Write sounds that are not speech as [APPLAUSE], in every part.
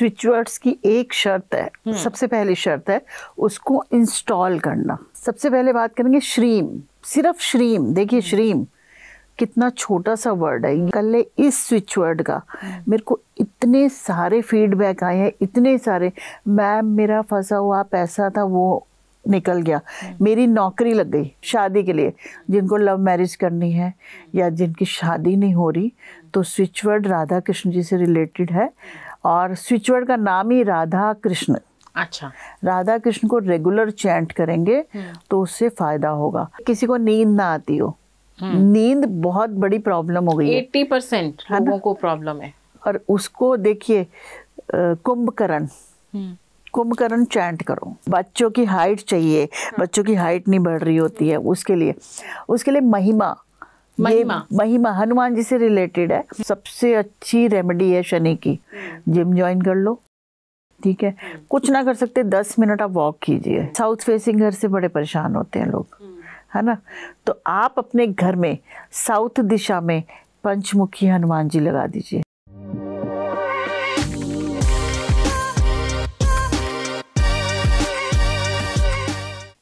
स्विचवर्ड्स की एक शर्त है हम्म। सबसे पहली शर्त है उसको इंस्टॉल करना सबसे पहले बात करेंगे श्रीम सिर्फ श्रीम देखिए श्रीम हम्म। कितना छोटा सा वर्ड है कल इस स्विच वर्ड का हम्म। मेरे को इतने सारे फीडबैक आए हैं इतने सारे मैम मेरा फंसा हुआ पैसा था वो निकल गया मेरी नौकरी लग गई शादी के लिए जिनको लव मैरिज करनी है या जिनकी शादी नहीं हो रही तो स्विच वर्ड राधा कृष्ण जी से रिलेटेड है और स्विचवर्ड का नाम ही राधा कृष्ण अच्छा राधा कृष्ण को रेगुलर चैंट करेंगे हम्म। तो उससे फायदा होगा किसी को नींद ना आती हो हम्म। नींद बहुत बड़ी प्रॉब्लम हो गई एट्टी परसेंट लोगों को प्रॉब्लम है और उसको देखिए कुंभकर्ण कुंभकर्ण चैंट करो बच्चों की हाइट चाहिए हाँ। बच्चों की हाइट नहीं बढ़ रही होती है उसके लिए उसके लिए महिमा महिमा महिमा हनुमान जी से रिलेटेड है सबसे अच्छी रेमेडी है शनि की जिम हम्म। ज्वाइन कर लो ठीक है हम्म। कुछ ना कर सकते दस मिनट आप वॉक कीजिए साउथ फेसिंग घर से बड़े परेशान होते हैं लोग हम्म। है ना तो आप अपने घर में साउथ दिशा में पंचमुखी हनुमान जी लगा दीजिए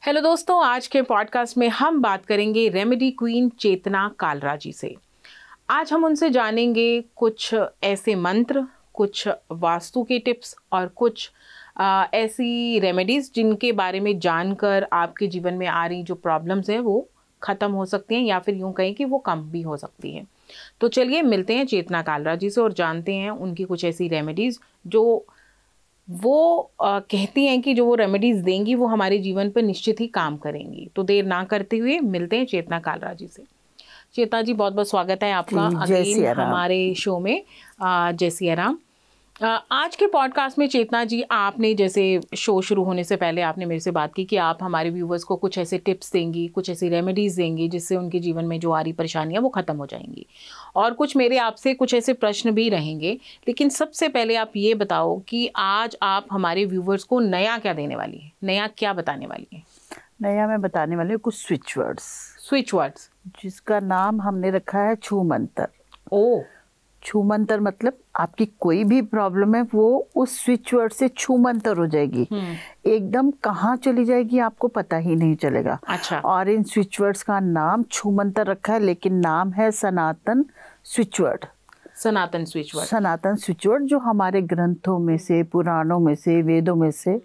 हेलो दोस्तों आज के पॉडकास्ट में हम बात करेंगे रेमेडी क्वीन चेतना कालरा जी से आज हम उनसे जानेंगे कुछ ऐसे मंत्र कुछ वास्तु के टिप्स और कुछ आ, ऐसी रेमेडीज़ जिनके बारे में जानकर आपके जीवन में आ रही जो प्रॉब्लम्स हैं वो ख़त्म हो सकती हैं या फिर यूँ कहें कि वो कम भी हो सकती हैं तो चलिए मिलते हैं चेतना कालरा जी से और जानते हैं उनकी कुछ ऐसी रेमेडीज़ जो वो आ, कहती हैं कि जो वो रेमेडीज़ देंगी वो हमारे जीवन पर निश्चित ही काम करेंगी तो देर ना करते हुए मिलते हैं चेतना कालरा जी से चेता जी बहुत बहुत स्वागत है आपका हमारे शो में जय सिया राम आज के पॉडकास्ट में चेतना जी आपने जैसे शो शुरू होने से पहले आपने मेरे से बात की कि आप हमारे व्यूवर्स को कुछ ऐसे टिप्स देंगी कुछ ऐसी रेमेडीज़ देंगी जिससे उनके जीवन में जो आ रही परेशानियाँ वो ख़त्म हो जाएंगी और कुछ मेरे आपसे कुछ ऐसे प्रश्न भी रहेंगे लेकिन सबसे पहले आप ये बताओ कि आज आप हमारे व्यूवर्स को नया क्या देने वाली है नया क्या बताने वाली है नया मैं बताने वाली हूँ कुछ स्विच वर्ड्स स्विच वर्ड्स जिसका नाम हमने रखा है छू मंतर ओ छू मंत्र मतलब आपकी कोई भी प्रॉब्लम है वो उस स्विच वर्ड से छू मंतर हो जाएगी हम्म। एकदम कहाँ चली जाएगी आपको पता ही नहीं चलेगा अच्छा और इन स्विच वर्ड्स का नाम छू मंतर रखा है लेकिन नाम है Sanatan switch word Sanatan switch word Sanatan switch word जो हमारे ग्रंथों में से पुराणों में से वेदों में से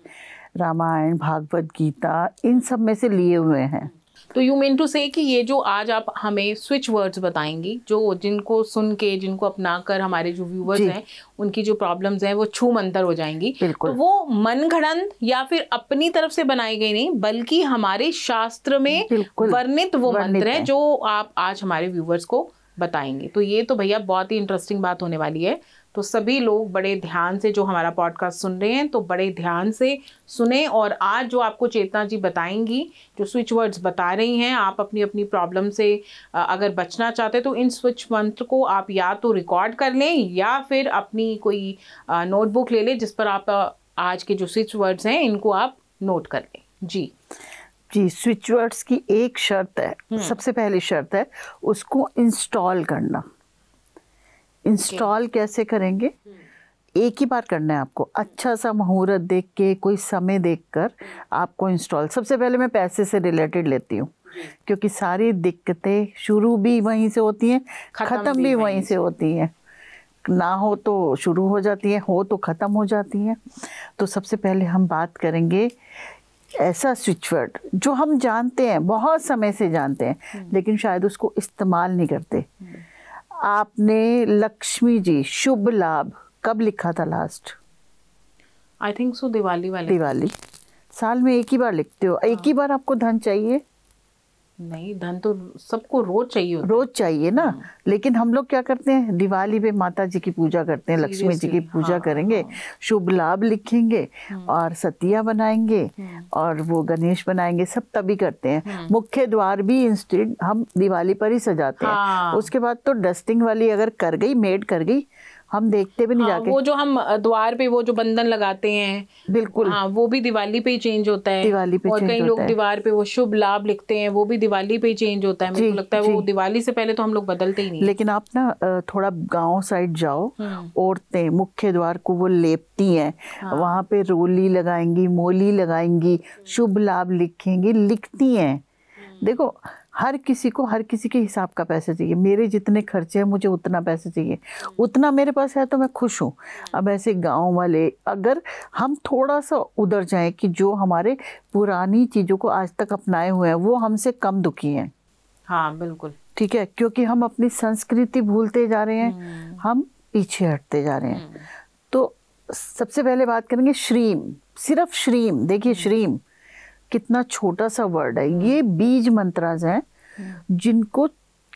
रामायण भागवत गीता इन सब में से लिए हुए हैं तो यू मीन टू से कि ये जो आज आप हमें स्विच वर्ड्स बताएंगी जो जिनको सुन के जिनको अपना कर हमारे जो व्यूवर्स हैं उनकी जो प्रॉब्लम्स हैं वो छू मंतर हो जाएंगी तो वो मन घड़ंत या फिर अपनी तरफ से बनाई गई नहीं बल्कि हमारे शास्त्र में वर्णित वो मंत्र है जो आप आज हमारे व्यूवर्स को बताएंगे तो ये तो भैया बहुत ही इंटरेस्टिंग बात होने वाली है तो सभी लोग बड़े ध्यान से जो हमारा पॉडकास्ट सुन रहे हैं तो बड़े ध्यान से सुने और आज जो आपको चेतना जी बताएंगी जो स्विच वर्ड्स बता रही हैं आप अपनी अपनी प्रॉब्लम से अगर बचना चाहते तो इन स्विच मंत्र को आप या तो रिकॉर्ड कर लें या फिर अपनी कोई नोटबुक ले लें जिस पर आप आज के जो स्विच वर्ड्स हैं इनको आप नोट कर लें जी जी स्विच वर्ड्स की एक शर्त है हम्म। सबसे पहली शर्त है उसको इंस्टॉल करना इंस्टॉल कैसे करेंगे हम्म। एक ही बार करना है आपको अच्छा सा मुहूर्त देख के कोई समय देख कर आपको इंस्टॉल सबसे पहले मैं पैसे से रिलेटेड लेती हूँ क्योंकि सारी दिक्कतें शुरू भी वहीं से होती हैं ख़त्म भी, भी वहीं से होती हैं ना हो तो शुरू हो जाती हैं हो तो ख़त्म हो जाती हैं तो सबसे पहले हम बात करेंगे ऐसा स्विचवर्ड जो हम जानते हैं बहुत समय से जानते हैं हम्म। लेकिन शायद उसको इस्तेमाल नहीं करते हम्म। आपने लक्ष्मी जी शुभ लाभ कब लिखा था last I think so Diwali वाले दिवाली साल में एक ही बार लिखते हो हाँ। एक ही हाँ। बार आपको धन चाहिए नहीं धन तो सबको रोज चाहिए रोज चाहिए ना हाँ। लेकिन हम लोग क्या करते हैं दिवाली पे माता जी की पूजा करते हैं लक्ष्मी जी की पूजा हाँ, करेंगे हाँ, शुभ लाभ लिखेंगे हाँ। और सतिया बनाएंगे हाँ। और वो गणेश बनाएंगे सब तभी करते हैं मुख्य द्वार भी इंस्टेंट हम दिवाली पर ही सजाते हैं उसके बाद तो डस्टिंग वाली अगर कर गई मेड कर गई हम देखते भी नहीं हाँ, जाके वो जो हम द्वार पे वो जो बंधन लगाते हैं बिल्कुल हाँ वो भी दिवाली पे ही चेंज होता है दिवाली पे और कई लोग दीवार पे वो शुभ लाभ लिखते हैं वो भी दिवाली पे ही चेंज होता है मुझे लगता है वो दिवाली से पहले तो हम लोग बदलते ही नहीं लेकिन आप ना थोड़ा गाँव साइड जाओ हम्म। औरतें मुख्य द्वार को वो लेपती है हाँ। वहाँ पे रोली लगाएंगी मोली लगाएंगी हम्म। शुभ लाभ लिखेंगी लिखती है हम्म। देखो हर किसी को हर किसी के हिसाब का पैसा चाहिए मेरे जितने खर्चे हैं मुझे उतना पैसा चाहिए उतना मेरे पास है तो मैं खुश हूँ अब ऐसे गांव वाले अगर हम थोड़ा सा उधर जाएं कि जो हमारे पुरानी चीज़ों को आज तक अपनाए हुए हैं वो हमसे कम दुखी हैं हाँ बिल्कुल ठीक है क्योंकि हम अपनी संस्कृति भूलते जा रहे हैं हम्म। हम पीछे हटते जा रहे हैं हम्म। तो सबसे पहले बात करेंगे श्रीम सिर्फ श्रीम देखिए हम्म। श्रीम कितना छोटा सा वर्ड है ये बीज मंत्राज हैं जिनको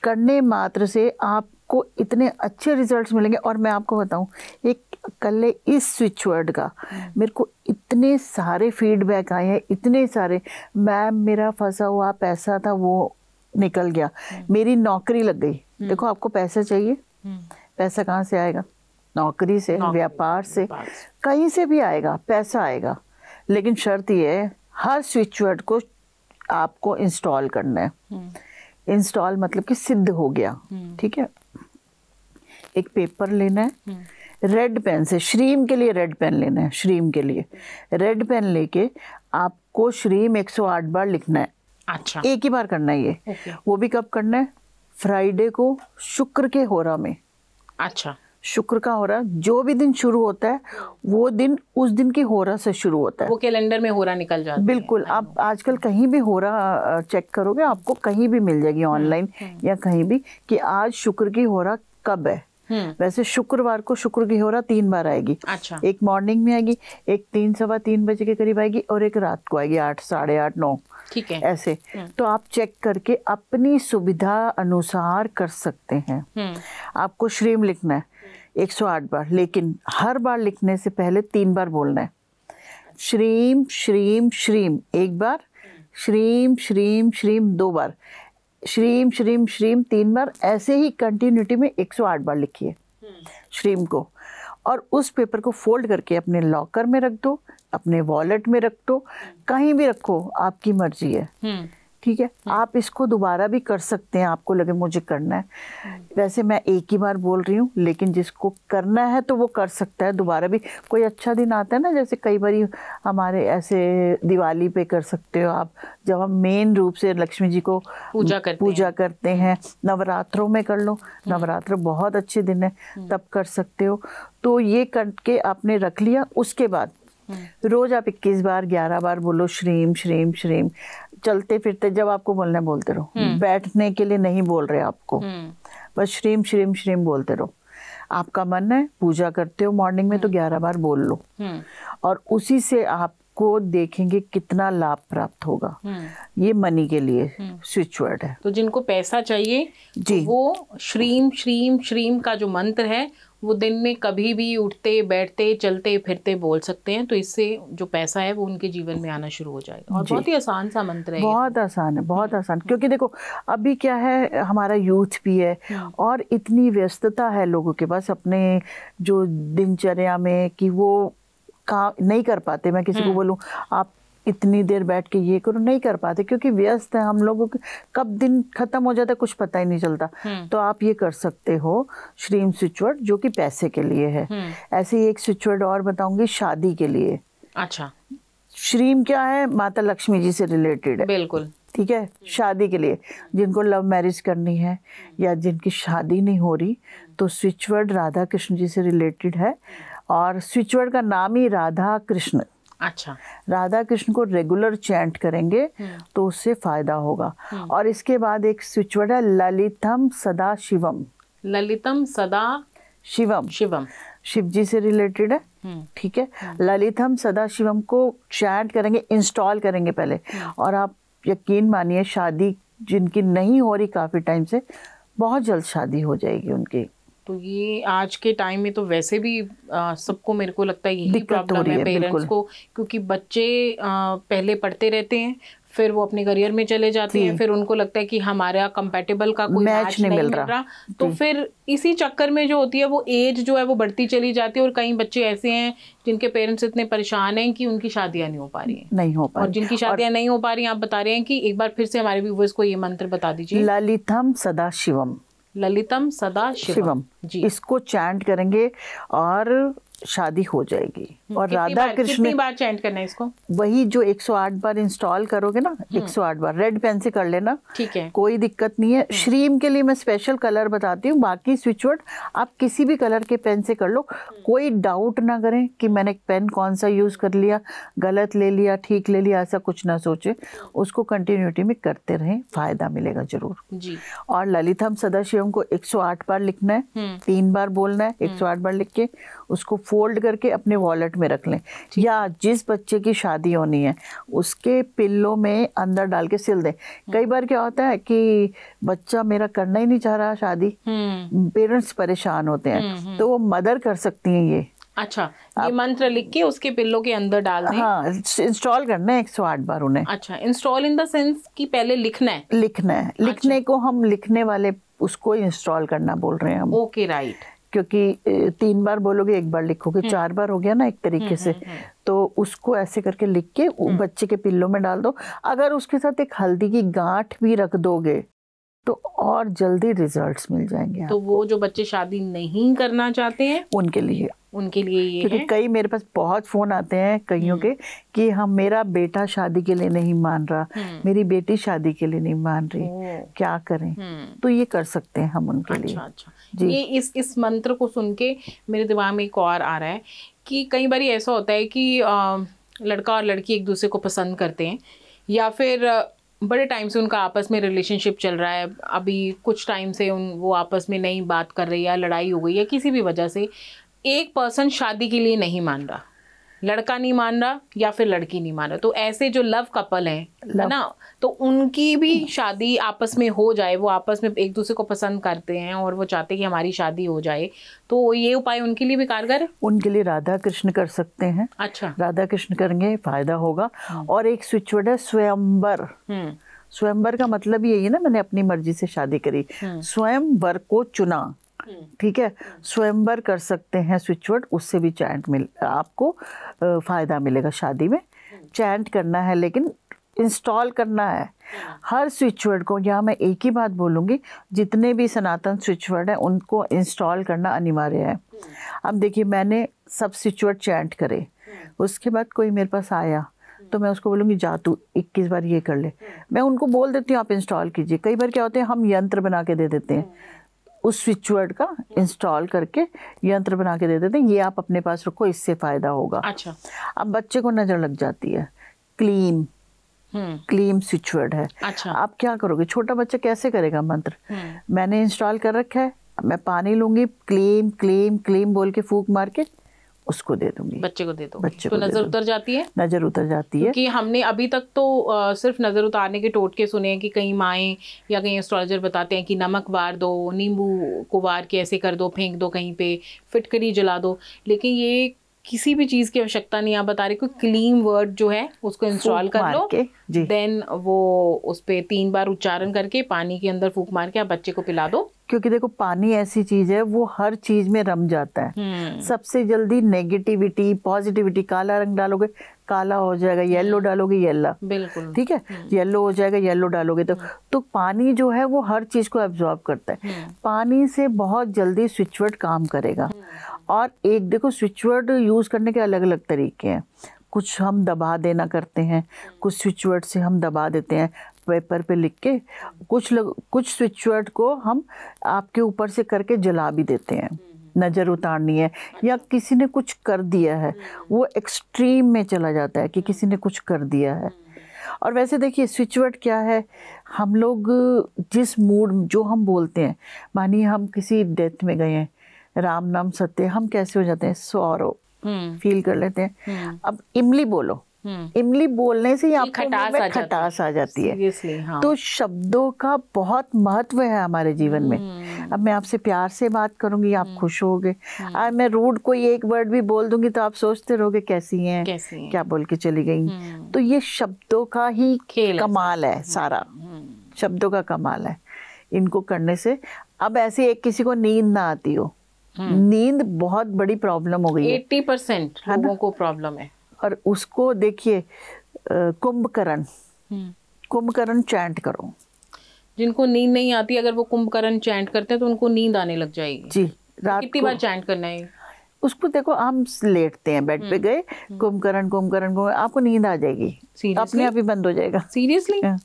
करने मात्र से आपको इतने अच्छे रिजल्ट्स मिलेंगे और मैं आपको बताऊं एक कल इस स्विच वर्ड का मेरे को इतने सारे फीडबैक आए हैं इतने सारे मैम मेरा फंसा हुआ पैसा था वो निकल गया मेरी नौकरी लग गई हम्म। देखो आपको पैसा चाहिए हम्म। पैसा कहाँ से आएगा नौकरी से व्यापार से कहीं से भी आएगा पैसा आएगा लेकिन शर्त यह है हर स्विच वर्ड को आपको इंस्टॉल करना है हम्म। इंस्टॉल मतलब कि सिद्ध हो गया हम्म। ठीक है एक पेपर लेना है हम्म। रेड पेन से श्रीम के लिए रेड पेन लेना है श्रीम के लिए रेड पेन लेके आपको श्रीम 108 बार लिखना है अच्छा एक ही बार करना है ये वो भी कब करना है फ्राइडे को शुक्र के होरा में अच्छा शुक्र का हो रहा जो भी दिन शुरू होता है वो दिन उस दिन की हो रहा से शुरू होता है वो कैलेंडर में हो रहा निकल जाता बिल्कुल है। हाँ। आप आजकल कहीं भी हो रहा चेक करोगे आपको कहीं भी मिल जाएगी ऑनलाइन हाँ, हाँ। या कहीं भी कि आज शुक्र की हो रहा कब है हम्म। वैसे शुक्रवार को शुक्र की हो रहा तीन बार आएगी अच्छा एक मॉर्निंग में आएगी एक तीन सवा तीन बजे के करीब आएगी और एक रात को आएगी आठ साढ़े आठ नौ ठीक है ऐसे हम्म। तो आप चेक करके अपनी सुविधा अनुसार कर सकते हैं हम्म। आपको श्रीम लिखना है 108 बार लेकिन हर बार लिखने से पहले तीन बार बोलना है श्रीम श्रीम श्रीम एक बार श्रीम श्रीम श्रीम दो बार श्रीम श्रीम श्रीम तीन बार ऐसे ही कंटिन्यूटी में 108 बार लिखिए श्रीम को और उस पेपर को फोल्ड करके अपने लॉकर में रख दो अपने वॉलेट में रख दो कहीं भी रखो आपकी मर्जी है हम्म। ठीक है हाँ। आप इसको दोबारा भी कर सकते हैं आपको लगे मुझे करना है वैसे मैं एक ही बार बोल रही हूँ लेकिन जिसको करना है तो वो कर सकता है दोबारा भी कोई अच्छा दिन आता है ना जैसे कई बार हमारे ऐसे दिवाली पे कर सकते हो आप जब हम मेन रूप से लक्ष्मी जी को पूजा करते पूजा हैं। करते हैं नवरात्रों में कर लो हम्म। नवरात्र बहुत अच्छे दिन है हम्म। तब कर सकते हो तो ये करके आपने रख लिया उसके बाद हम्म। रोज आप 21 बार 11 बार बोलो श्रीम श्रीम श्रीम चलते फिरते जब आपको बोलना बोलते रहो हम्म। बैठने के लिए नहीं बोल रहे आपको हम्म। बस श्रीम श्रीम श्रीम बोलते रहो आपका मन है पूजा करते हो मॉर्निंग में तो हम्म। ग्यारह बार बोल लो और उसी से आपको देखेंगे कितना लाभ प्राप्त होगा ये मनी के लिए स्विच वर्ड है तो जिनको पैसा चाहिए जी तो वो श्रीम श्रीम श्रीम का जो मंत्र है वो दिन में कभी भी उठते बैठते चलते फिरते बोल सकते हैं तो इससे जो पैसा है वो उनके जीवन में आना शुरू हो जाएगा और बहुत ही आसान सा मंत्र है बहुत आसान है बहुत आसान क्योंकि देखो अभी क्या है हमारा यूथ भी है हम्म। और इतनी व्यस्तता है लोगों के पास अपने जो दिनचर्या में कि वो का नहीं कर पाते मैं किसी को हम्म। बोलूं आप इतनी देर बैठ के ये करो नहीं कर पाते क्योंकि व्यस्त है हम लोगों के कब दिन खत्म हो जाता है कुछ पता ही नहीं चलता हम्म। तो आप ये कर सकते हो श्रीम स्विचवर्ड जो कि पैसे के लिए है हम्म। ऐसे ही एक स्विचवर्ड और बताऊंगी शादी के लिए अच्छा श्रीम क्या है माता लक्ष्मी जी से रिलेटेड है बिल्कुल ठीक है शादी के लिए जिनको लव मैरिज करनी है या जिनकी शादी नहीं हो रही तो स्विचवर्ड राधा कृष्ण जी से रिलेटेड है और स्विचवर्ड का नाम ही राधा कृष्ण अच्छा राधा कृष्ण को रेगुलर चैंट करेंगे हम्म। तो उससे फायदा होगा हम्म। और इसके बाद एक स्विचवर्ड है ललितम सदा शिवम ललितम सदा शिवम शिवम शिव जी से रिलेटेड है हम्म। ठीक है ललित हम सदा शिवम को चैंट करेंगे इंस्टॉल करेंगे पहले और आप यकीन मानिए शादी जिनकी नहीं हो रही काफ़ी टाइम से बहुत जल्द शादी हो जाएगी उनकी तो ये आज के टाइम में तो वैसे भी सबको मेरे को लगता है यही प्रॉब्लम है पेरेंट्स को क्योंकि बच्चे आ, पहले पढ़ते रहते हैं फिर वो अपने करियर में चले जाते हैं फिर उनको लगता है कि हमारा कंपेटेबल का कोई मैच, नहीं, नहीं मिल रहा, रहा। तो फिर इसी चक्कर में जो होती है वो एज जो है वो बढ़ती चली जाती है और कई बच्चे ऐसे हैं जिनके पेरेंट्स इतने परेशान हैं कि उनकी शादियां नहीं हो पा रही हैं नहीं हो पा और जिनकी शादियां नहीं हो पा रही आप बता रहे हैं कि एक बार फिर से हमारे व्यूवर्स को ये मंत्र बता दीजिए ललितम सदा शिवम ललितम सदा शिवम जी इसको चैंट करेंगे और शादी हो जाएगी हम्म, और राधा कृष्ण कितनी बार चैंट करना है इसको वही जो 108 बार इंस्टॉल करोगे ना 108 हम्म। बार रेड पेन से कर लेना ठीक है कोई दिक्कत नहीं है हम्म। श्रीम के लिए मैं स्पेशल कलर बताती हूँ बाकी स्विचवर्ड आप किसी भी कलर के पेन से कर लो कोई डाउट ना करें कि मैंने पेन कौन सा यूज कर लिया गलत ले लिया ठीक ले लिया ऐसा कुछ ना सोचे उसको कंटिन्यूटी में करते रहे फायदा मिलेगा जरूर जी और ललित हम सदाशिवम को एक बार लिखना है तीन बार बोलना है एक बार लिख के उसको फोल्ड करके अपने वॉलेट में रख लें या जिस बच्चे की शादी होनी है उसके पिल्लो में अंदर डाल के सिल दें हम्म। कई बार क्या होता है कि बच्चा मेरा करना ही नहीं चाह रहा शादी हम्म। पेरेंट्स परेशान होते हैं हम्म, तो वो मदर कर सकती हैं ये अच्छा ये मंत्र लिख के उसके पिल्लों के अंदर डाल दें हाँ इंस्टॉल करना है एक सौ आठ बार उन्हें अच्छा इंस्टॉल इन द सेंस कि पहले लिखना है लिखना है लिखने अच्छा। को हम लिखने वाले उसको इंस्टॉल करना बोल रहे हैं हम ओके राइट क्योंकि तीन बार बोलोगे एक बार लिखोगे हम्म। चार बार हो गया ना एक तरीके हम्म, से हम्म, तो उसको ऐसे करके लिख के बच्चे के पिल्लों में डाल दो अगर उसके साथ एक हल्दी की गांठ भी रख दोगे तो और जल्दी रिजल्ट्स मिल जाएंगे तो वो जो बच्चे शादी नहीं करना चाहते हैं उनके लिए उनके लिए ये क्योंकि कई मेरे पास बहुत फोन आते हैं कईयों के कि हम मेरा बेटा शादी के लिए नहीं मान रहा मेरी बेटी शादी के लिए नहीं मान रही क्या करें तो ये कर सकते हैं हम उनके अच्छा, लिए अच्छा ये इस इस मंत्र को सुन के मेरे दिमाग में एक और आ रहा है कि कई बार ऐसा होता है कि आ, लड़का और लड़की एक दूसरे को पसंद करते हैं या फिर बड़े टाइम से उनका आपस में रिलेशनशिप चल रहा है अभी कुछ टाइम से उन वो आपस में नहीं बात कर रही या लड़ाई हो गई या किसी भी वजह से एक पर्सन शादी के लिए नहीं मान रहा लड़का नहीं मान रहा या फिर लड़की नहीं मान रहा तो ऐसे जो लव कपल हैं है ना तो उनकी भी शादी आपस में हो जाए वो आपस में एक दूसरे को पसंद करते हैं और वो चाहते हैं कि हमारी शादी हो जाए तो ये उपाय उनके लिए भी कारगर है उनके लिए राधा कृष्ण कर सकते हैं अच्छा राधा कृष्ण करेंगे फायदा होगा हम्म। और एक स्विचवर्ड है स्वयंबर हम्म। स्वयंबर का मतलब यही है ना मैंने अपनी मर्जी से शादी करी हम्म। स्वयंवर को चुना ठीक है स्वयंवर कर सकते हैं स्विचवर्ड उससे भी चैंट मिल आपको फ़ायदा मिलेगा शादी में चैंट करना है लेकिन इंस्टॉल करना है हर स्विचवर्ड को यहाँ मैं एक ही बात बोलूँगी जितने भी सनातन स्विचवर्ड हैं उनको इंस्टॉल करना अनिवार्य है अब देखिए मैंने सब स्विचवर्ड चैंट करे उसके बाद कोई मेरे पास आया तो मैं उसको बोलूँगी जा तू इक्कीस बार ये कर ले मैं उनको बोल देती हूँ आप इंस्टॉल कीजिए कई बार क्या होते हैं हम यंत्र बना के दे देते हैं उस स्विच वर्ड का इंस्टॉल करके यंत्र बना के दे देते हैं ये आप अपने पास रखो इससे फ़ायदा होगा अच्छा अब बच्चे को नज़र लग जाती है क्लीम क्लीम स्विचवर्ड है अच्छा आप क्या करोगे छोटा बच्चा कैसे करेगा मंत्र हम्म। मैंने इंस्टॉल कर रखा है मैं पानी लूंगी क्लीम क्लीम क्लीम बोल के फूक मार के उसको दे दूंगी बच्चे को दे दो बच्चे तो को नजर उतर जाती है नजर उतर जाती है कि हमने अभी तक तो सिर्फ नजर उतारने के टोटके सुने हैं कि कहीं माए या कहीं एस्ट्रोलॉजर बताते हैं कि नमक वार दो नींबू को वार के ऐसे कर दो फेंक दो कहीं पे फिटकरी जला दो लेकिन ये किसी भी चीज की आवश्यकता नहीं आप बता रहे कोई क्लीन वर्ड जो है उसको इंस्टॉल कर लो देन वो उस पर तीन बार उच्चारण करके पानी के अंदर फूक मार के आप बच्चे को पिला दो क्योंकि देखो पानी ऐसी चीज है वो हर चीज में रम जाता है हम्म। सबसे जल्दी नेगेटिविटी पॉजिटिविटी काला रंग डालोगे काला हो जाएगा येलो हम्म। डालोगे येल्ला बिल्कुल ठीक है येलो हम्म। हो जाएगा येलो डालोगे तो तो पानी जो है वो हर चीज़ को एब्जॉर्ब करता है पानी से बहुत जल्दी स्विचवर्ड काम करेगा और एक देखो स्विचवर्ड यूज़ करने के अलग अलग तरीके हैं कुछ हम दबा देना करते हैं कुछ स्विचवर्ड से हम दबा देते हैं पेपर पे लिख के कुछ लोग कुछ स्विच वर्ड को हम आपके ऊपर से करके जला भी देते हैं हम्म। नज़र उतारनी है अच्छा। या किसी ने कुछ कर दिया है हम्म। वो एक्सट्रीम में चला जाता है कि किसी ने कुछ कर दिया है हम्म। और वैसे देखिए स्विच वर्ड क्या है हम लोग जिस मूड जो हम बोलते हैं मानिए हम किसी डेथ में गए हैं राम नाम सत्य हम कैसे हो जाते हैं सौरव फील कर लेते हैं अब इमली बोलो हम्म। इमली बोलने से ही आपको खटास में खटास आ जाती है हाँ। तो शब्दों का बहुत महत्व है हमारे जीवन में हम्म। अब मैं आपसे प्यार से बात करूंगी आप हम्म। खुश हो गए मैं रूड कोई एक वर्ड भी बोल दूंगी तो आप सोचते रहोगे कैसी हैं है? क्या बोल के चली गई तो ये शब्दों का ही खेल कमाल है सारा शब्दों का कमाल है इनको करने से अब ऐसे एक किसी को नींद ना आती हो नींद बहुत बड़ी प्रॉब्लम हो गई एट्टी परसेंट लोगों को प्रॉब्लम है और उसको देखिए कुंभकरण हम्म। कुंभकरण चैंट करो जिनको नींद नहीं आती अगर वो कुंभकरण चैंट करते हैं तो उनको नींद आने लग जाएगी जी तो रात कितनी बार चैंट करना है उसको देखो हम लेटते हैं बेड पे हम्म, गए हम्म। कुंभकरण कुंभकरण कुंभ आपको नींद आ जाएगी Seriously? अपने आप ही बंद हो जाएगा सीरियसली हाँ,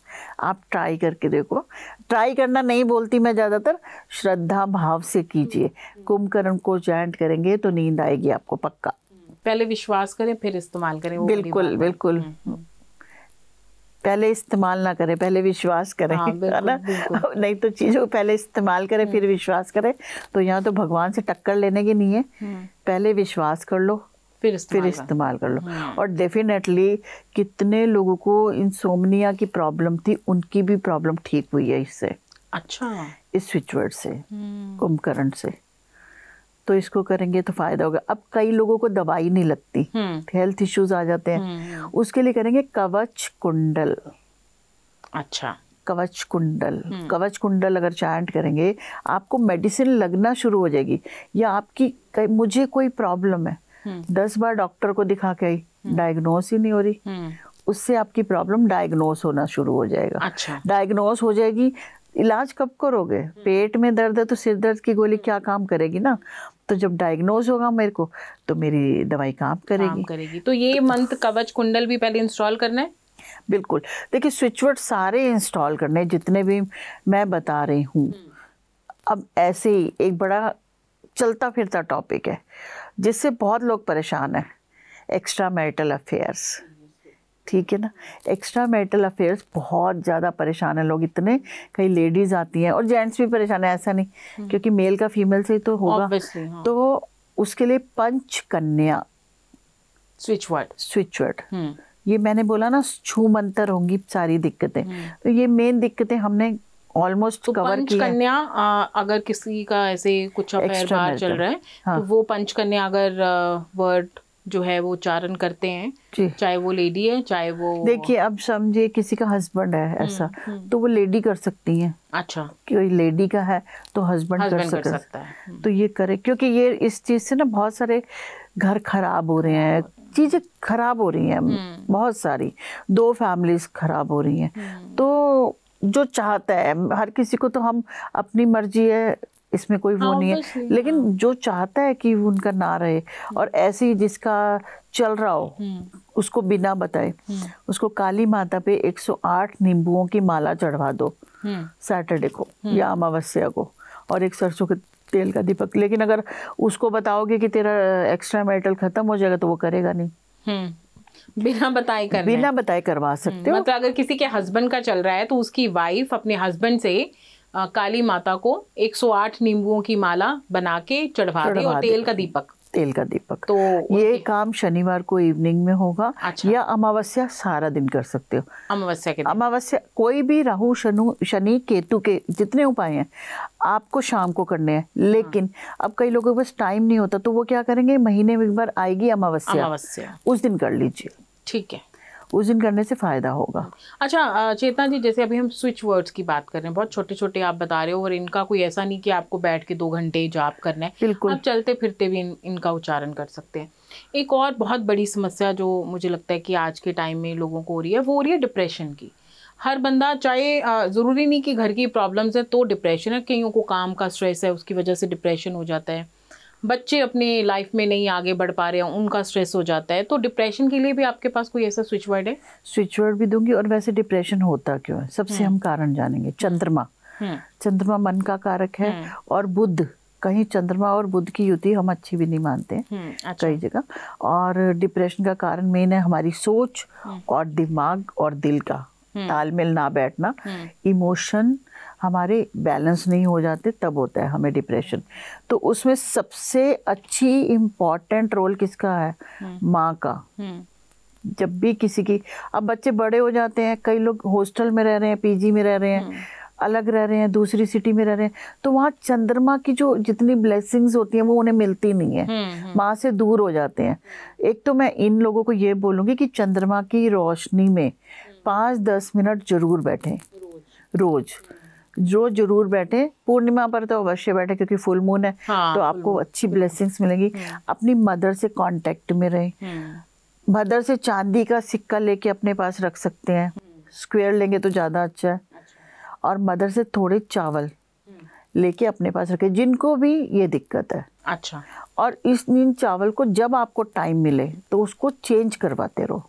आप ट्राई करके देखो ट्राई करना नहीं बोलती मैं ज़्यादातर श्रद्धा भाव से कीजिए कुंभकरण को चैंट करेंगे तो नींद आएगी आपको पक्का पहले विश्वास करें फिर इस्तेमाल करें वो बिल्कुल बिल्कुल हम्म, हम्म। पहले इस्तेमाल ना करें पहले विश्वास करें हाँ, बिल्कुल, ना बिल्कुल। नहीं तो चीज़ों को पहले इस्तेमाल करें फिर हम्म। विश्वास करें तो यहाँ तो भगवान से टक्कर लेने की नहीं है पहले विश्वास कर लो फिर इस्तेमाल फिर इस्तेमाल कर लो और डेफिनेटली कितने लोगों को इंसोमनिया की प्रॉब्लम थी उनकी भी प्रॉब्लम ठीक हुई है इससे अच्छा इस स्विचवर्ड से कुंभकर्ण से तो इसको करेंगे तो फ़ायदा होगा अब कई लोगों को दवाई नहीं लगती हेल्थ हम्म। इश्यूज आ जाते हैं हम्म। उसके लिए करेंगे कवच कुंडल अच्छा कवच कुंडल हम्म। कवच कुंडल अगर चैंट करेंगे आपको मेडिसिन लगना शुरू हो जाएगी या आपकी कई मुझे कोई प्रॉब्लम है दस बार डॉक्टर को दिखा के आई डायग्नोस ही नहीं हो रही उससे आपकी प्रॉब्लम डायग्नोस होना शुरू हो जाएगा अच्छा डायग्नोस हो जाएगी इलाज कब करोगे हम्म। पेट में दर्द है तो सिर दर्द की गोली हम्म। क्या काम करेगी ना तो जब डायग्नोज होगा मेरे को तो मेरी दवाई काम करेगी काम करेगी तो ये मंथ कवच कुंडल भी पहले इंस्टॉल करना है बिल्कुल देखिए स्विचवर्ड सारे इंस्टॉल करने जितने भी मैं बता रही हूँ हम्म। अब ऐसे ही एक बड़ा चलता फिरता टॉपिक है जिससे बहुत लोग परेशान हैं एक्स्ट्रा मैरिटल अफेयर्स ठीक है ना एक्स्ट्रा मैरिटल अफेयर्स बहुत ज़्यादा परेशान है लोग इतने कई लेडीज़ आती हैं और जेंट्स भी परेशान है ऐसा नहीं हम्म। क्योंकि मेल का फीमेल से तो होगा हाँ। तो उसके लिए पंच कन्या स्विच वर्ड स्विच वर्ड ये मैंने बोला ना छू मंतर होंगी सारी दिक्कतें हम्म। तो ये मेन दिक्कतें हमने ऑलमोस्ट तो कवर की कन्या अगर किसी का ऐसे कुछ अफेयर बाहर चल रहा है तो हाँ. तो वो पंच कन्या अगर वर्ड जो है वो उच्चारण करते हैं चाहे वो लेडी है चाहे वो देखिए अब समझिए किसी का हस्बैंड है हम्म, ऐसा हुँ, हम्म। हुँ. तो वो लेडी कर सकती है अच्छा कोई लेडी का है तो हस्बैंड कर, कर सकता है हम्म। तो ये करे क्योंकि ये इस चीज से ना बहुत सारे घर खराब हो रहे हैं चीज़ें खराब हो रही हैं बहुत सारी दो फैमिलीज खराब हो रही हैं तो जो चाहता है हर किसी को तो हम अपनी मर्जी है इसमें कोई वो हाँ, नहीं है लेकिन हाँ। जो चाहता है कि उनका ना रहे और हम्म। ऐसे जिसका चल रहा हो हम्म। उसको बिना बताए हम्म। उसको काली माता पे 108 नींबुओं की माला चढ़वा दो सैटरडे को या अमावस्या को और एक सरसों के तेल का दीपक लेकिन अगर उसको बताओगे कि तेरा एक्स्ट्रा मेटल खत्म हो जाएगा तो वो करेगा नहीं बिना बताए कर बिना बताए करवा सकते हो मतलब अगर किसी के हस्बैंड का चल रहा है तो उसकी वाइफ अपने हस्बैंड से आ, काली माता को 108 नींबुओं की माला बना के चढ़वा दी और तेल का दीपक तेल का दीपक तो ये काम शनिवार को इवनिंग में होगा अच्छा। या अमावस्या सारा दिन कर सकते हो अमावस्या के अमावस्या कोई भी राहु शनु शनि केतु के जितने उपाय हैं आपको शाम को करने हैं हाँ। लेकिन हाँ। अब कई लोगों के पास टाइम नहीं होता तो वो क्या करेंगे महीने में एक बार आएगी अमावस्या अमावस्या उस दिन कर लीजिए ठीक है उस दिन करने से फ़ायदा होगा अच्छा चेतना जी जैसे अभी हम स्विच वर्ड्स की बात कर रहे हैं बहुत छोटे छोटे आप बता रहे हो और इनका कोई ऐसा नहीं कि आपको बैठ के दो घंटे जाप करना है बिल्कुल आप चलते फिरते भी इन, इनका उच्चारण कर सकते हैं एक और बहुत बड़ी समस्या जो मुझे लगता है कि आज के टाइम में लोगों को हो रही है वो हो रही है डिप्रेशन की हर बंदा चाहे ज़रूरी नहीं कि घर की प्रॉब्लम्स हैं तो डिप्रेशन है कईयों को काम का स्ट्रेस है उसकी वजह से डिप्रेशन हो जाता है बच्चे अपने लाइफ में नहीं आगे बढ़ पा रहे हैं उनका स्ट्रेस हो जाता है तो डिप्रेशन के लिए भी आपके पास कोई ऐसा स्विचवर्ड है स्विचवर्ड भी दूंगी और वैसे डिप्रेशन होता क्यों है सबसे हम हम्म। कारण जानेंगे चंद्रमा हम्म। चंद्रमा मन का कारक है हम्म। और बुद्ध कहीं चंद्रमा और बुद्ध की युति हम अच्छी भी नहीं मानते अच्छा। कई जगह और डिप्रेशन का कारण मेन है हमारी सोच और दिमाग और दिल का तालमेल ना बैठना इमोशन हमारे बैलेंस नहीं हो जाते तब होता है हमें डिप्रेशन तो उसमें सबसे अच्छी इम्पॉर्टेंट रोल किसका है हम्म। माँ का हम्म। जब भी किसी की अब बच्चे बड़े हो जाते हैं कई लोग हॉस्टल में रह रहे हैं पीजी में रह रहे हैं हम्म। अलग रह रहे हैं दूसरी सिटी में रह रहे हैं तो वहाँ चंद्रमा की जो जितनी ब्लेसिंग्स होती हैं वो उन्हें मिलती नहीं है माँ से दूर हो जाते हैं एक तो मैं इन लोगों को ये बोलूँगी कि चंद्रमा की रोशनी में पाँच दस मिनट जरूर बैठें रोज जो जरूर बैठे पूर्णिमा पर तो अवश्य बैठे क्योंकि फुल मून है हाँ, तो आपको अच्छी ब्लेसिंग्स मिलेंगी हम्म। अपनी मदर से कांटेक्ट में रहे मदर हम्म। से चांदी का सिक्का लेके अपने पास रख सकते हैं स्क्वायर हम्म। लेंगे तो ज़्यादा अच्छा है अच्छा। और मदर से थोड़े चावल लेके अपने पास रखे जिनको भी ये दिक्कत है अच्छा और इस दिन चावल को जब आपको टाइम मिले तो उसको चेंज करवाते रहो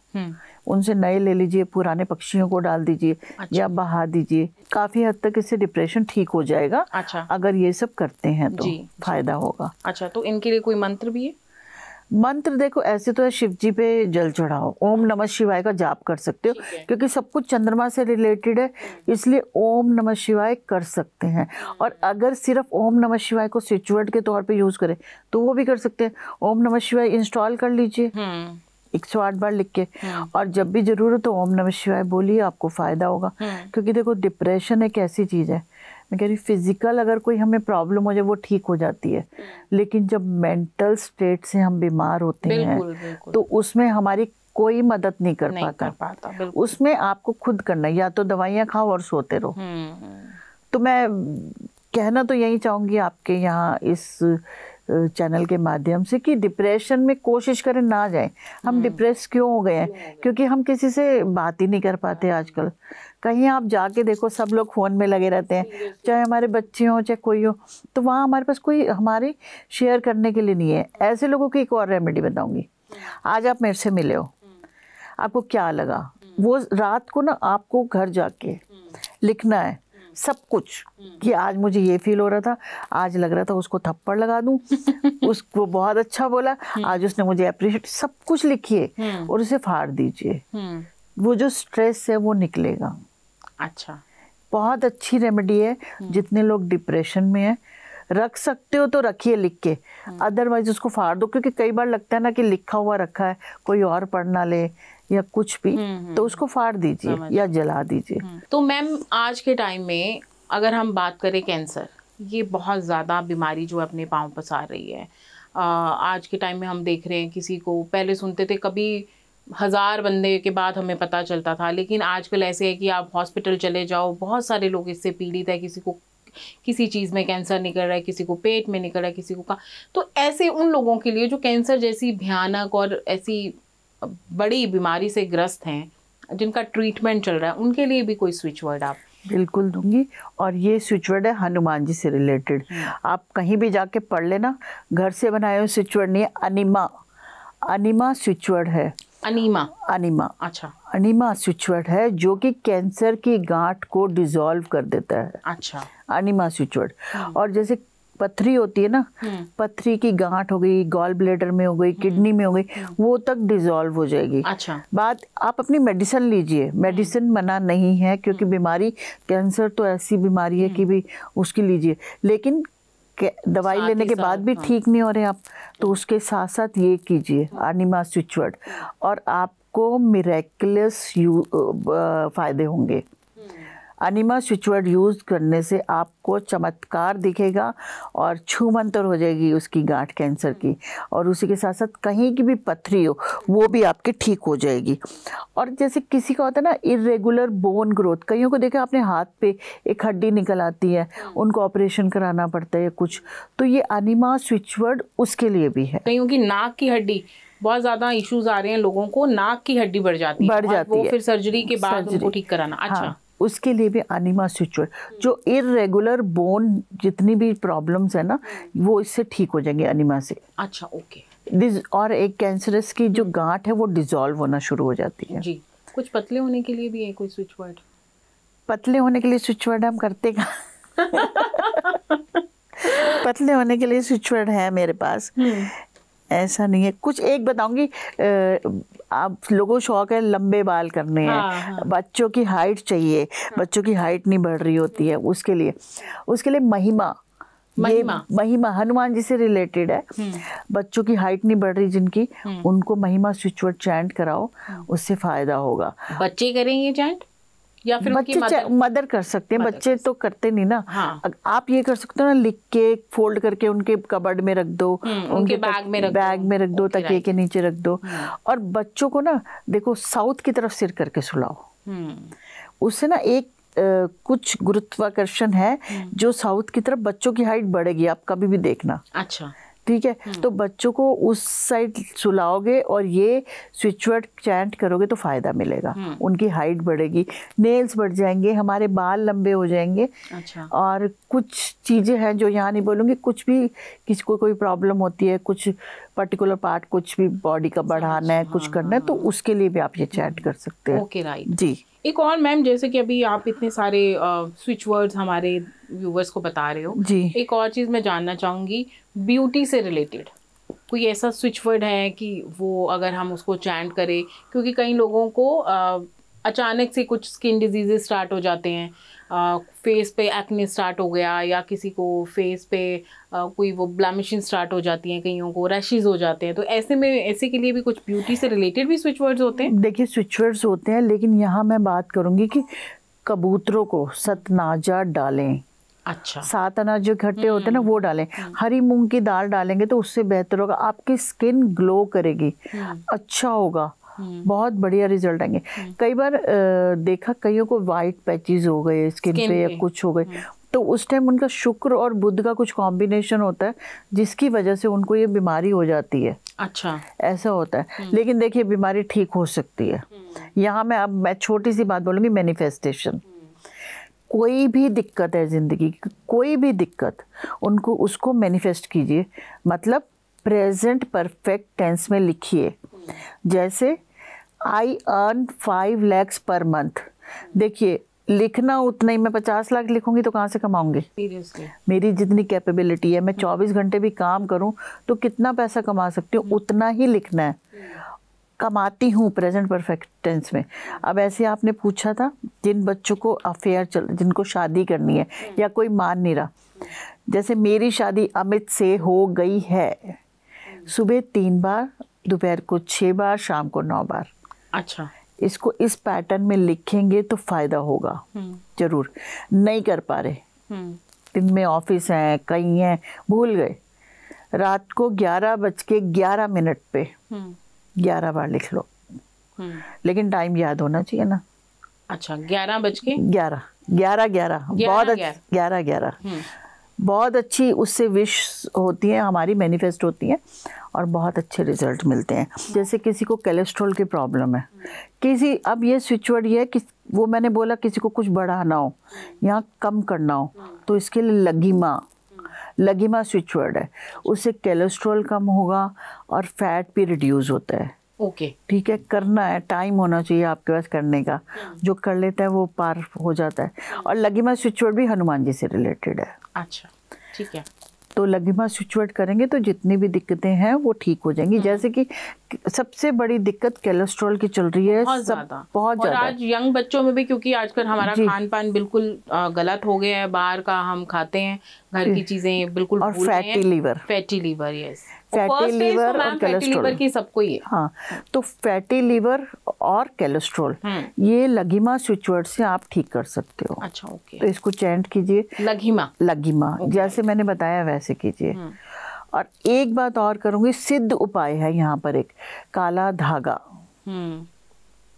उनसे नए ले लीजिए पुराने पक्षियों को डाल दीजिए अच्छा। या बहा दीजिए काफी हद तक इससे डिप्रेशन ठीक हो जाएगा अच्छा अगर ये सब करते हैं तो जी, फायदा होगा अच्छा तो इनके लिए कोई मंत्र भी है मंत्र देखो ऐसे तो है शिव जी पे जल चढ़ाओ ओम नमः शिवाय का जाप कर सकते हो क्योंकि सब कुछ चंद्रमा से रिलेटेड है हम्म। इसलिए ओम नमः शिवाय कर सकते हैं और हम्म। अगर सिर्फ ओम नमः शिवाय को स्विचवर्ड के तौर पे यूज़ करें तो वो भी कर सकते हैं ओम नमः शिवाय इंस्टॉल कर लीजिए हम्म। एक सौ आठ बार लिख के हम्म। और जब भी ज़रूरत हो तो ओम नमः शिवाय बोलिए आपको फ़ायदा होगा हम्म। क्योंकि देखो डिप्रेशन एक ऐसी चीज़ है मैं कह रही फिज़िकल अगर कोई हमें प्रॉब्लम हो जाए वो ठीक हो जाती है हम्म। लेकिन जब मेंटल स्टेट से हम बीमार होते बिल्कुल, हैं बिल्कुल। तो उसमें हमारी कोई मदद नहीं कर नहीं पाता, कर पाता उसमें आपको खुद करना या तो दवाइयाँ खाओ और सोते रहो तो मैं कहना तो यही चाहूंगी आपके यहाँ इस चैनल के माध्यम से कि डिप्रेशन में कोशिश करें ना जाए हम डिप्रेस हम्म। क्यों हो गए हैं क्योंकि हम किसी से बात ही नहीं कर पाते हाँ। आजकल कहीं आप जाके देखो सब लोग फ़ोन में लगे रहते हैं चाहे हमारे बच्चे हों चाहे कोई हो तो वहाँ हमारे पास कोई हमारी शेयर करने के लिए नहीं है ऐसे लोगों की एक और रेमेडी बताऊँगी हम्म। आज आप मेरे से मिले हो हम्म। आपको क्या लगा वो रात को ना आपको घर जाके लिखना है सब कुछ कि आज मुझे ये फील हो रहा था आज लग रहा था उसको थप्पड़ लगा दूं [LAUGHS] उसको बहुत अच्छा बोला हम्म। आज उसने मुझे अप्रिशिएट सब कुछ लिखिए हम्म। और उसे फाड़ दीजिए हम्म। वो जो स्ट्रेस है वो निकलेगा अच्छा बहुत अच्छी रेमेडी है जितने लोग डिप्रेशन में है रख सकते हो तो रखिए लिख के अदरवाइज उसको फाड़ दो क्योंकि कई बार लगता है ना कि लिखा हुआ रखा है कोई और पढ़ ना ले या कुछ भी हम्म, तो हम्म, उसको फाड़ दीजिए या जला दीजिए हम्म, तो मैम आज के टाइम में अगर हम बात करें कैंसर ये बहुत ज़्यादा बीमारी जो अपने पाँव पसार रही है आ, आज के टाइम में हम देख रहे हैं किसी को पहले सुनते थे कभी हज़ार बंदे के बाद हमें पता चलता था लेकिन आजकल ऐसे है कि आप हॉस्पिटल चले जाओ बहुत सारे लोग इससे पीड़ित है किसी को किसी चीज़ में कैंसर निकल रहा है किसी को पेट में निकल रहा है किसी को का तो ऐसे उन लोगों के लिए जो कैंसर जैसी भयानक और ऐसी बड़ी बीमारी से ग्रस्त हैं जिनका ट्रीटमेंट चल रहा है उनके लिए भी कोई स्विच वर्ड आप बिल्कुल दूंगी और ये स्विच वर्ड है हनुमान जी से रिलेटेड हम्म। आप कहीं भी जाके पढ़ लेना घर से बनाए हुए स्विच वर्ड नहीं अनिमा अनिमा स्विच वर्ड है अनिमा अनिमा अच्छा अनिमा स्विच वर्ड है जो कि कैंसर की गांठ को डिजोल्व कर देता है अच्छा अनिमा स्विच हम्म। वर्ड और जैसे पथरी होती है ना हम्म। पथरी की गांठ हो गई गॉल ब्लेडर में हो गई किडनी हम्म। में हो गई हम्म। वो तक डिजोल्व हो जाएगी अच्छा बात आप अपनी मेडिसिन लीजिए मेडिसिन मना नहीं है क्योंकि बीमारी कैंसर तो ऐसी बीमारी है कि भी उसकी लीजिए लेकिन दवाई लेने के बाद भी हाँ। ठीक नहीं हो रहे आप तो उसके साथ साथ ये कीजिए आनिमा स्विचवर्ड और आपको मिरेकुलस फ़ायदे होंगे अनिमा स्विचवर्ड यूज़ करने से आपको चमत्कार दिखेगा और छूमंतर हो जाएगी उसकी गांठ कैंसर की और उसी के साथ साथ कहीं की भी पथरी हो वो भी आपके ठीक हो जाएगी और जैसे किसी का होता है ना इरेगुलर बोन ग्रोथ कईयों को देखा आपने हाथ पे एक हड्डी निकल आती है हम्म। उनको ऑपरेशन कराना पड़ता है कुछ तो ये अनिमा स्विचवर्ड उसके लिए भी है कईयों की नाक की हड्डी बहुत ज्यादा इश्यूज आ रहे हैं लोगों को नाक की हड्डी बढ़ जाती है बढ़ जाती वो है फिर सर्जरी के बाद उनको ठीक कराना अच्छा हाँ। उसके लिए भी अनिमा सिचुएट जो इरेगुलर बोन जितनी भी प्रॉब्लम्स है ना वो इससे ठीक हो जाएंगे अनिमा से अच्छा ओके और एक कैंसरस की जो गांठ है वो डिजोल्व होना शुरू हो जाती है जी कुछ पतले होने के लिए भी है कोई स्विच वर्ड पतले होने के लिए स्विच वर्ड हम करते का [LAUGHS] पतले होने के लिए स्विच वर्ड है मेरे पास हम्म। ऐसा नहीं है कुछ एक बताऊंगी आप लोगों शौक है लंबे बाल करने हैं हाँ।, हाँ। बच्चों की हाइट चाहिए हाँ। बच्चों की हाइट नहीं बढ़ रही होती है उसके लिए उसके लिए महिमा महिमा महिमा हनुमान जी से रिलेटेड है हम्म। बच्चों की हाइट नहीं बढ़ रही जिनकी हम्म। उनको महिमा स्विचवर्ड चैंट कराओ हम्म। उससे फायदा होगा बच्चे करेंगे चैंट या फिर बच्चे मदर, मदर कर सकते हैं बच्चे तो करते नहीं ना हाँ। आप ये कर सकते हो ना लिख के फोल्ड करके उनके कबर्ड में रख दो हम्म, उनके, बैग में रख बैग में रख दो तकिए के नीचे रख दो हम्म। और बच्चों को ना देखो साउथ की तरफ सिर करके सुलाओ हम्म। उससे ना एक Uh, कुछ गुरुत्वाकर्षण है जो साउथ की तरफ बच्चों की हाइट बढ़ेगी आप कभी भी देखना अच्छा ठीक है हम्म। तो बच्चों को उस साइड सुलाओगे और ये स्विचवर्ड चैंट करोगे तो फ़ायदा मिलेगा हम्म। उनकी हाइट बढ़ेगी नेल्स बढ़ जाएंगे हमारे बाल लंबे हो जाएंगे अच्छा। और कुछ चीज़ें हैं जो यहाँ नहीं बोलूंगी कुछ भी किसी को कोई प्रॉब्लम होती है कुछ पर्टिकुलर पार्ट कुछ भी बॉडी का बढ़ाना है कुछ हाँ, करना है हाँ, तो हाँ। उसके लिए भी आप ये चैट हम्म। कर सकते हैं ओके राइट जी एक और मैम जैसे कि अभी आप इतने सारे स्विच वर्ड्स हमारे व्यूवर्स को बता रहे हो जी एक और चीज़ मैं जानना चाहूंगी ब्यूटी से रिलेटेड कोई ऐसा स्विचवर्ड है कि वो अगर हम उसको चैंट करें क्योंकि कई लोगों को आ, अचानक से कुछ स्किन डिजीज़ स्टार्ट हो जाते हैं आ, फेस पे एक्ने स्टार्ट हो गया या किसी को फेस पे आ, कोई वो ब्लैमिशन स्टार्ट हो जाती हैं कईयों को रैशेज हो जाते हैं तो ऐसे में ऐसे के लिए भी कुछ ब्यूटी से रिलेटेड भी स्विचवर्ड्स होते हैं देखिए स्विचवर्ड्स होते हैं लेकिन यहाँ मैं बात करूँगी कि कबूतरों को सतनाजा डालें अच्छा सात अनाज जो इकट्ठे होते हैं ना वो हम्म, डालें हम्म। हरी मूंग की दाल डालेंगे तो उससे बेहतर होगा आपकी स्किन ग्लो करेगी हम्म। अच्छा होगा बहुत बढ़िया रिजल्ट आएंगे कई बार देखा कईयों को वाइट पैचेस हो गए स्किन पे या कुछ हो गए तो उस टाइम उनका शुक्र और बुद्ध का कुछ कॉम्बिनेशन होता है जिसकी वजह से उनको ये बीमारी हो जाती है अच्छा ऐसा होता है लेकिन देखिए बीमारी ठीक हो सकती है यहाँ मैं अब मैं छोटी सी बात बोलूँगी मैनिफेस्टेशन कोई भी दिक्कत है ज़िंदगी की कोई भी दिक्कत उनको उसको मैनिफेस्ट कीजिए मतलब प्रेजेंट परफेक्ट टेंस में लिखिए जैसे I earn five lakhs per month देखिए लिखना उतना ही मैं पचास लाख लिखूंगी तो कहाँ से कमाऊंगी मेरी जितनी कैपेबिलिटी है मैं हम्म। चौबीस घंटे भी काम करूँ तो कितना पैसा कमा सकती हूँ हम्म। उतना ही लिखना है कमाती हूँ प्रेजेंट परफेक्ट टेंस में अब ऐसे आपने पूछा था जिन बच्चों को अफेयर चल जिनको शादी करनी है हम्म। या कोई मान नहीं रहा जैसे मेरी शादी अमित से हो गई है हम्म। सुबह तीन बार दोपहर को छः बार शाम को नौ बार अच्छा इसको इस पैटर्न में लिखेंगे तो फ़ायदा होगा हम्म। ज़रूर नहीं कर पा रहे दिन में ऑफिस हैं कहीं हैं भूल गए रात को ग्यारह बज के ग्यारह मिनट पे ग्यारह बार लिख लो हम्म। लेकिन टाइम याद होना चाहिए ना अच्छा ग्यारह बज के ग्यारह ग्यारह ग्यारह बहुत ग्यारह ग्यारह हम्म। बहुत अच्छी उससे विश होती है हमारी मैनिफेस्ट होती है और बहुत अच्छे रिजल्ट मिलते हैं जैसे किसी को कोलेस्ट्रॉल की प्रॉब्लम है किसी अब ये स्विचवर्ड ये है कि वो मैंने बोला किसी को कुछ बढ़ाना हो या कम करना हो तो इसके लिए लगी माँ लगीमा स्विच वर्ड है उससे कोलेस्ट्रॉल कम होगा और फैट भी रिड्यूस होता है ओके okay. ठीक है करना है टाइम होना चाहिए आपके पास करने का hmm. जो कर लेता है वो पार हो जाता है hmm. और लगीमा स्विच वर्ड भी हनुमान जी से रिलेटेड है अच्छा ठीक है तो लगीमा स्विचवर्ड करेंगे तो जितनी भी दिक्कतें हैं वो ठीक हो जाएंगी hmm. जैसे कि सबसे बड़ी दिक्कत कोलेस्ट्रॉल की चल रही है बहुत ज्यादा बहुत ज्यादा आज यंग बच्चों में भी क्योंकि आजकल हमारा खान पान बिल्कुल गलत हो गया है बाहर का हम खाते हैं घर की चीजें बिल्कुल और fatty liver fatty liver yes fatty liver और कोलेस्ट्रॉल की सबको ये हाँ तो फैटी लीवर और कोलेस्ट्रॉल हम्म। ये लघिमा स्विचवर्ड से आप ठीक कर सकते हो अच्छा ओके तो इसको चैंट कीजिए लघिमा लघिमा जैसे मैंने बताया वैसे कीजिए हम्म। और एक बात और करूंगी सिद्ध उपाय है यहाँ पर एक काला धागा हम्म।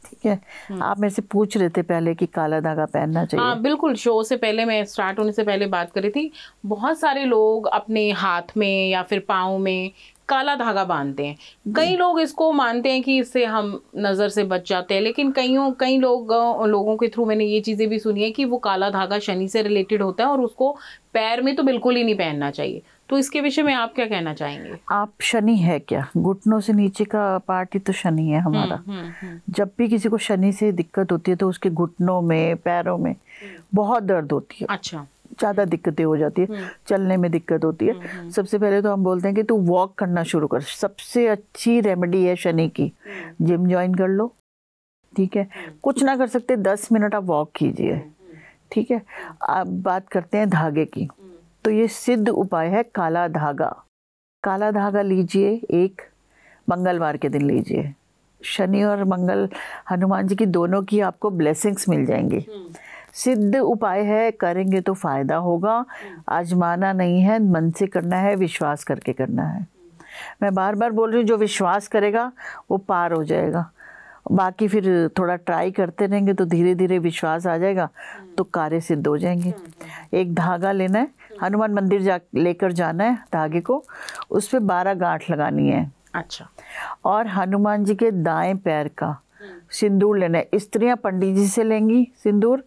ठीक है हम्म। आप मेरे से पूछ रहे थे पहले कि काला धागा पहनना चाहिए हाँ बिल्कुल शो से पहले मैं स्टार्ट होने से पहले बात करी थी बहुत सारे लोग अपने हाथ में या फिर पाँव में काला धागा बांधते हैं कई लोग इसको मानते हैं कि इससे हम नज़र से बच जाते हैं लेकिन कईयों कई लोग लोगों के थ्रू मैंने ये चीज़ें भी सुनी है कि वो काला धागा शनि से रिलेटेड होता है और उसको पैर में तो बिल्कुल ही नहीं पहनना चाहिए तो इसके विषय में आप क्या कहना चाहेंगे आप शनि है क्या घुटनों से नीचे का पार्ट ही तो शनि है हमारा हुँ, हम्म, हुँ, हम्म, हम्म। जब भी किसी को शनि से दिक्कत होती है तो उसके घुटनों में पैरों में बहुत दर्द होती है अच्छा ज़्यादा दिक्कतें हो जाती है चलने में दिक्कत होती है सबसे पहले तो हम बोलते हैं कि तू वॉक करना शुरू कर सबसे अच्छी रेमेडी है शनि की जिम ज्वाइन कर लो ठीक है कुछ ना कर सकते दस मिनट आप वॉक कीजिए ठीक है अब बात करते हैं धागे की तो ये सिद्ध उपाय है काला धागा काला धागा लीजिए एक मंगलवार के दिन लीजिए शनि और मंगल हनुमान जी की दोनों की आपको ब्लेसिंग्स मिल जाएंगी हम्म। सिद्ध उपाय है करेंगे तो फ़ायदा होगा हम्म। आजमाना नहीं है मन से करना है विश्वास करके करना है मैं बार बार बोल रही हूँ जो विश्वास करेगा वो पार हो जाएगा बाकी फिर थोड़ा ट्राई करते रहेंगे तो धीरे धीरे विश्वास आ जाएगा हम्म। तो कार्य सिद्ध हो जाएंगे एक धागा लेना है हनुमान मंदिर जा लेकर जाना है धागे को उस पर बारह गांठ लगानी है अच्छा और हनुमान जी के दाएं पैर का सिंदूर लेना है स्त्रियाँ पंडित जी से लेंगी सिंदूर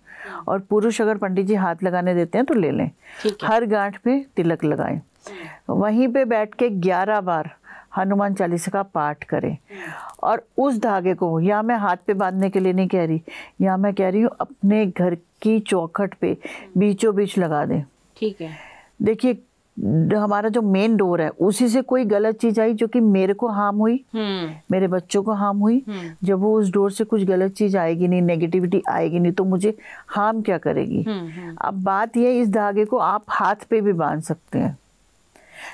और पुरुष अगर पंडित जी हाथ लगाने देते हैं तो ले लें हर गांठ पे तिलक लगाएं वहीं पे बैठ के ग्यारह बार हनुमान चालीसा का पाठ करें और उस धागे को या मैं हाथ पे बांधने के लिए नहीं कह रही या मैं कह रही हूँ अपने घर की चौखट पे बीचों बीच लगा दें ठीक है देखिए हमारा जो मेन डोर है उसी से कोई गलत चीज आई जो कि मेरे को हार्म हुई हम्म। मेरे बच्चों को हार्म हुई हम्म। जब वो उस डोर से कुछ गलत चीज आएगी नहीं नेगेटिविटी आएगी नहीं तो मुझे हार्म क्या करेगी हम्म, अब बात यह इस धागे को आप हाथ पे भी बांध सकते हैं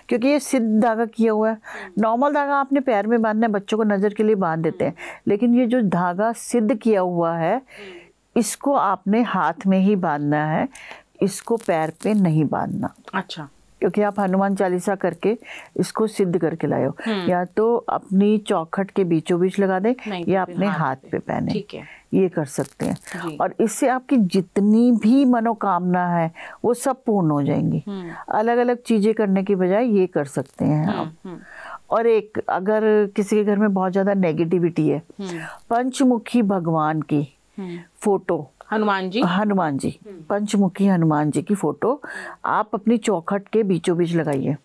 क्योंकि ये सिद्ध धागा किया हुआ है नॉर्मल धागा आपने पैर में बांधना है बच्चों को नज़र के लिए बांध देते हैं लेकिन ये जो धागा सिद्ध किया हुआ है इसको आपने हाथ में ही बांधना है इसको पैर पे नहीं बांधना अच्छा क्योंकि आप हनुमान चालीसा करके इसको सिद्ध करके लाए हो हम्म। या तो अपनी चौखट के बीचों बीच लगा दें या अपने हाथ, हाथ पे पहने ये कर सकते हैं और इससे आपकी जितनी भी मनोकामना है वो सब पूर्ण हो जाएंगी हम्म। अलग अलग चीजें करने की बजाय ये कर सकते हैं हम्म, आप और एक अगर किसी के घर में बहुत ज्यादा नेगेटिविटी है पंचमुखी भगवान की फोटो हनुमान जी हनुमान जी पंचमुखी हनुमान जी की फ़ोटो आप अपनी चौखट के बीचों बीच लगाइए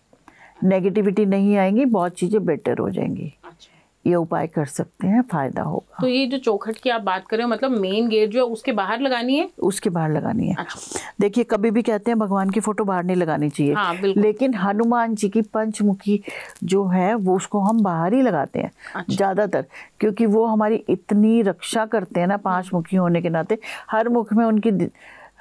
नेगेटिविटी नहीं आएंगी बहुत चीज़ें बेटर हो जाएंगी ये उपाय कर सकते हैं फायदा होगा तो ये जो चौखट की आप बात कर रहे हो मतलब मेन गेट जो है उसके बाहर लगानी है उसके बाहर लगानी है अच्छा। देखिए कभी भी कहते हैं भगवान की फोटो बाहर नहीं लगानी चाहिए हाँ, लेकिन हनुमान जी की पंचमुखी जो है वो उसको हम बाहर ही लगाते हैं अच्छा। ज्यादातर क्योंकि वो हमारी इतनी रक्षा करते हैं ना पांच मुखी होने के नाते हर मुख में उनकी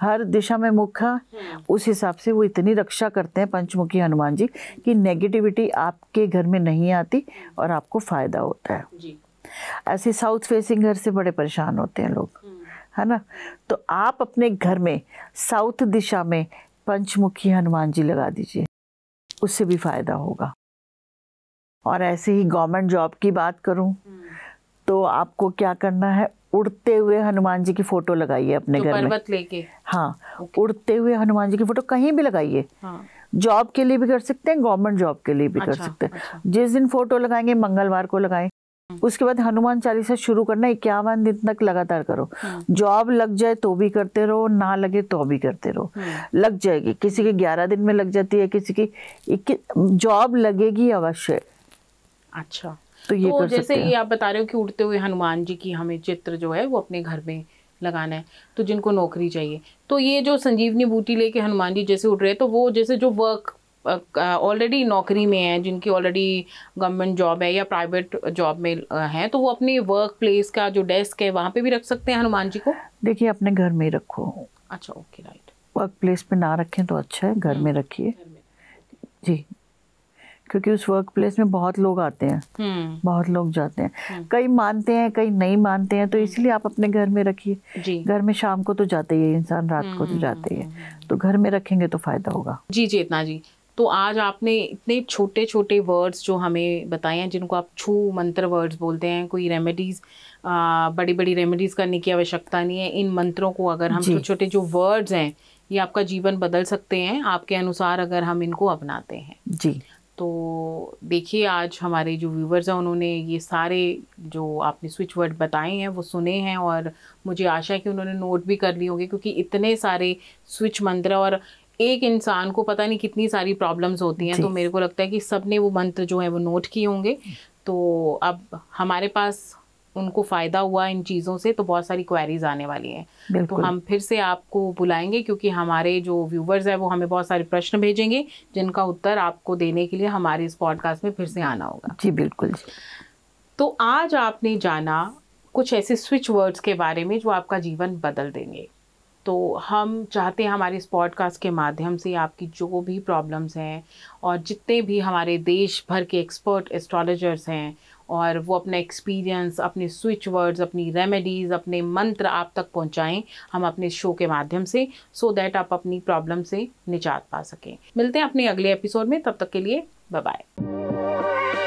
हर दिशा में मुख है हम्म। उस हिसाब से वो इतनी रक्षा करते हैं पंचमुखी हनुमान जी कि नेगेटिविटी आपके घर में नहीं आती और आपको फ़ायदा होता है ऐसे साउथ फेसिंग घर से बड़े परेशान होते हैं लोग हम्म। है ना तो आप अपने घर में साउथ दिशा में पंचमुखी हनुमान जी लगा दीजिए उससे भी फ़ायदा होगा और ऐसे ही गवर्नमेंट जॉब की बात करूं हम्म। तो आपको क्या करना है उड़ते हुए हनुमान जी की फोटो लगाइए अपने तो घर में लेके हाँ okay. उड़ते हुए हनुमान जी की फोटो कहीं भी लगाइए हाँ. जॉब के लिए भी कर सकते हैं गवर्नमेंट जॉब के लिए भी अच्छा, कर सकते हैं अच्छा। जिस दिन फोटो लगाएंगे मंगलवार को लगाएं हम्म। उसके बाद हनुमान चालीसा शुरू करना इक्यावन दिन तक लगातार करो हम्म। जॉब लग जाए तो भी करते रहो ना लगे तो भी करते रहो हम्म। लग जाएगी किसी की ग्यारह दिन में लग जाती है किसी की जॉब लगेगी अवश्य अच्छा तो ये तो जैसे ये आप बता रहे हो कि उड़ते हुए हनुमान जी की हमें चित्र जो है वो अपने घर में लगाना है तो जिनको नौकरी चाहिए तो ये जो संजीवनी बूटी लेके हनुमान जी जैसे उड़ रहे हैं तो वो जैसे जो वर्क ऑलरेडी नौकरी में है जिनकी ऑलरेडी गवर्नमेंट जॉब है या प्राइवेट जॉब में है तो वो अपने वर्क प्लेस का जो डेस्क है वहाँ पे भी रख सकते हैं हनुमान जी को देखिए अपने घर में रखो अच्छा ओके राइट वर्क प्लेस पे ना रखें तो अच्छा है घर में रखिए हम्म। जी क्योंकि उस वर्क प्लेस में बहुत लोग आते हैं hmm. बहुत लोग जाते हैं hmm. कई मानते हैं कई नहीं मानते हैं तो हम्म। इसलिए आप अपने घर में रखिए घर में शाम को तो जाते ही इंसान रात hmm. को तो जाते ही तो घर में रखेंगे तो फायदा होगा जी चेतना जी तो आज आपने इतने छोटे छोटे वर्ड्स जो हमें बताए हैं जिनको आप छू मंत्र वर्ड्स बोलते हैं कोई रेमेडीज़ बड़ी बड़ी रेमेडीज़ करने की आवश्यकता नहीं है इन मंत्रों को अगर हम छोटे छोटे जो वर्ड्स हैं ये आपका जीवन बदल सकते हैं आपके अनुसार अगर हम इनको अपनाते हैं जी तो देखिए आज हमारे जो व्यूवर्स हैं उन्होंने ये सारे जो आपने स्विच वर्ड बताए हैं वो सुने हैं और मुझे आशा है कि उन्होंने नोट भी कर लिए होंगे क्योंकि इतने सारे स्विच मंत्र और एक इंसान को पता नहीं कितनी सारी प्रॉब्लम्स होती हैं तो मेरे को लगता है कि सब ने वो मंत्र जो है वो नोट किए होंगे तो अब हमारे पास उनको फ़ायदा हुआ इन चीज़ों से तो बहुत सारी क्वेरीज आने वाली हैं तो हम फिर से आपको बुलाएंगे क्योंकि हमारे जो व्यूवर्स हैं वो हमें बहुत सारे प्रश्न भेजेंगे जिनका उत्तर आपको देने के लिए हमारे इस पॉडकास्ट में फिर से आना होगा जी बिल्कुल जी तो आज आपने जाना कुछ ऐसे स्विच वर्ड्स के बारे में जो आपका जीवन बदल देंगे तो हम चाहते हैं हमारे इस पॉडकास्ट के माध्यम से आपकी जो भी प्रॉब्लम्स हैं और जितने भी हमारे देश भर के एक्सपर्ट एस्ट्रोलॉजर्स हैं और वो अपना एक्सपीरियंस अपने स्विच वर्ड्स अपनी रेमेडीज़ अपने मंत्र आप तक पहुँचाएँ हम अपने शो के माध्यम से सो so दैट आप अपनी प्रॉब्लम से निजात पा सकें मिलते हैं अपने अगले एपिसोड में तब तक के लिए बाय